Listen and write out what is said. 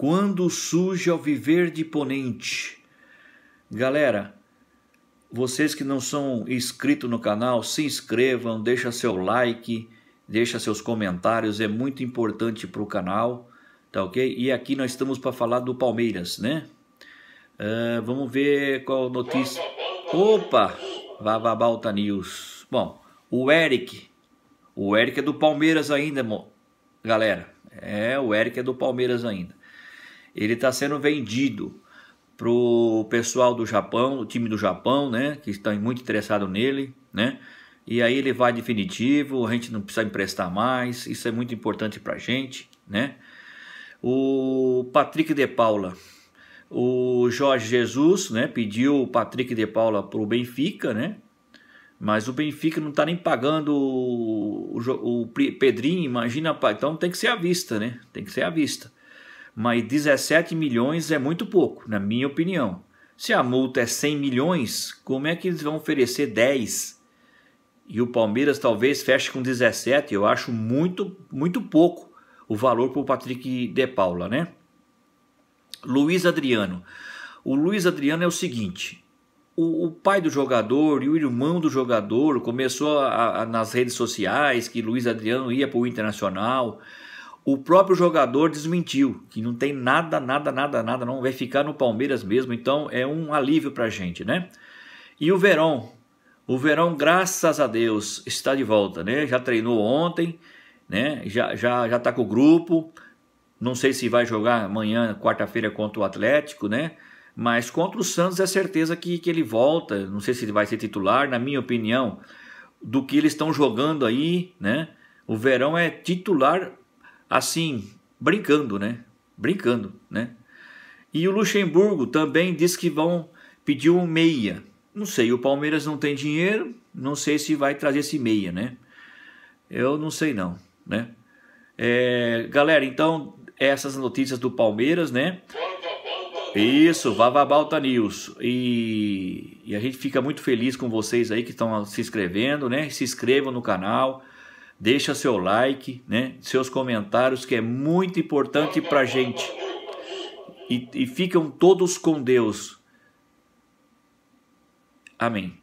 quando surge ao viver de ponente. Galera, vocês que não são inscritos no canal, se inscrevam, deixa seu like, deixa seus comentários, é muito importante para o canal, tá ok? E aqui nós estamos para falar do Palmeiras, né? Uh, vamos ver qual notícia. Opa! Vavabalta tá News. Bom, o Eric. O Eric é do Palmeiras ainda, galera. É, o Eric é do Palmeiras ainda ele está sendo vendido para o pessoal do Japão, o time do Japão, né? Que estão tá muito interessados nele, né? E aí ele vai definitivo, a gente não precisa emprestar mais, isso é muito importante para a gente, né? O Patrick de Paula, o Jorge Jesus, né? Pediu o Patrick de Paula para o Benfica, né? Mas o Benfica não está nem pagando o, o, o Pedrinho, imagina. Então tem que ser à vista, né? Tem que ser à vista mas 17 milhões é muito pouco, na minha opinião. Se a multa é 100 milhões, como é que eles vão oferecer 10? E o Palmeiras talvez feche com 17, eu acho muito, muito pouco o valor para o Patrick De Paula, né? Luiz Adriano. O Luiz Adriano é o seguinte: o, o pai do jogador e o irmão do jogador começou a, a, nas redes sociais que Luiz Adriano ia para o Internacional. O próprio jogador desmentiu que não tem nada, nada, nada, nada, não vai ficar no Palmeiras mesmo. Então é um alívio para a gente, né? E o Verão, o Verão, graças a Deus, está de volta, né? Já treinou ontem, né? Já já já está com o grupo. Não sei se vai jogar amanhã, quarta-feira, contra o Atlético, né? Mas contra o Santos é certeza que, que ele volta. Não sei se ele vai ser titular, na minha opinião, do que eles estão jogando aí, né? O Verão é titular assim, brincando, né? Brincando, né? E o Luxemburgo também diz que vão pedir um meia. Não sei, o Palmeiras não tem dinheiro, não sei se vai trazer esse meia, né? Eu não sei não, né? É, galera, então essas notícias do Palmeiras, né? Isso, Vava Balta News. E, e, a gente fica muito feliz com vocês aí que estão se inscrevendo, né? Se inscrevam no canal, deixa seu like, né? seus comentários, que é muito importante para a gente. E, e ficam todos com Deus. Amém.